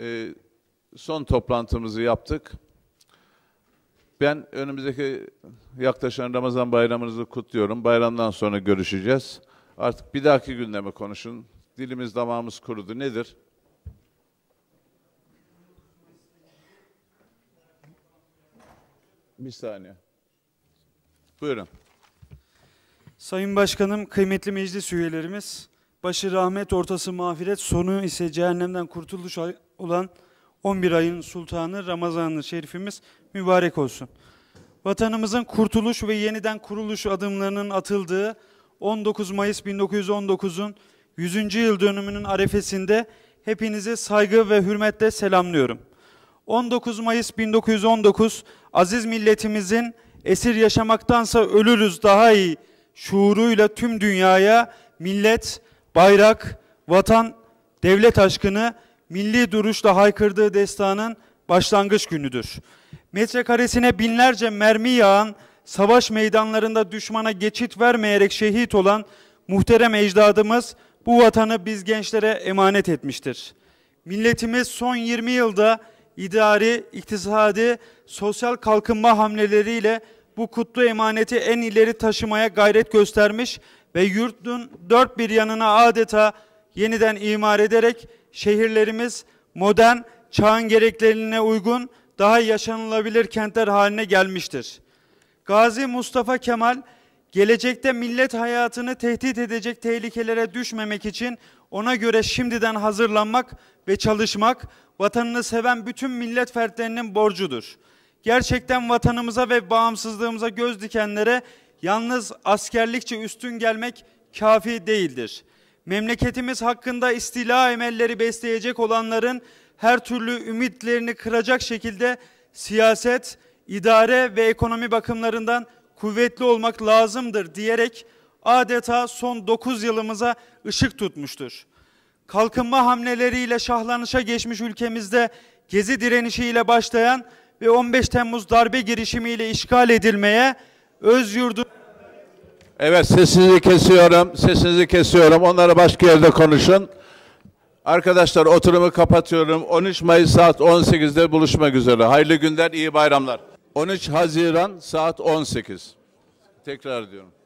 e, son toplantımızı yaptık. Ben önümüzdeki yaklaşan Ramazan bayramınızı kutluyorum. Bayramdan sonra görüşeceğiz. Artık bir dahaki gündeme konuşun. Dilimiz damağımız kurudu. Nedir? Bir saniye. Buyurun. Sayın Başkanım, kıymetli meclis üyelerimiz, başı rahmet, ortası mağfiret, sonu ise cehennemden kurtuluş olan 11 ayın sultanı Ramazanlı Şerifimiz mübarek olsun. Vatanımızın kurtuluş ve yeniden kuruluş adımlarının atıldığı 19 Mayıs 1919'un 100. yıl dönümünün arefesinde hepinizi saygı ve hürmetle selamlıyorum. 19 Mayıs 1919 aziz milletimizin esir yaşamaktansa ölürüz daha iyi şuuruyla tüm dünyaya millet, bayrak, vatan, devlet aşkını milli duruşla haykırdığı destanın başlangıç günüdür. Metrekaresine binlerce mermi yağan, savaş meydanlarında düşmana geçit vermeyerek şehit olan muhterem ecdadımız bu vatanı biz gençlere emanet etmiştir. Milletimiz son 20 yılda idari, iktisadi, sosyal kalkınma hamleleriyle bu kutlu emaneti en ileri taşımaya gayret göstermiş ve yurdun dört bir yanına adeta yeniden imar ederek şehirlerimiz modern, çağın gereklerine uygun, daha yaşanılabilir kentler haline gelmiştir. Gazi Mustafa Kemal, gelecekte millet hayatını tehdit edecek tehlikelere düşmemek için ona göre şimdiden hazırlanmak ve çalışmak, vatanını seven bütün millet fertlerinin borcudur. Gerçekten vatanımıza ve bağımsızlığımıza göz dikenlere yalnız askerlikçe üstün gelmek kafi değildir. Memleketimiz hakkında istila emelleri besleyecek olanların her türlü ümitlerini kıracak şekilde siyaset, idare ve ekonomi bakımlarından kuvvetli olmak lazımdır diyerek adeta son 9 yılımıza ışık tutmuştur. Kalkınma hamleleriyle şahlanışa geçmiş ülkemizde gezi direnişiyle başlayan ve 15 Temmuz darbe girişimiyle işgal edilmeye öz yurdu. Evet sesinizi kesiyorum. Sesinizi kesiyorum. Onları başka yerde konuşun. Arkadaşlar oturumu kapatıyorum. 13 Mayıs saat 18'de buluşmak üzere. Hayırlı günler, iyi bayramlar. 13 Haziran saat 18. Tekrar diyorum.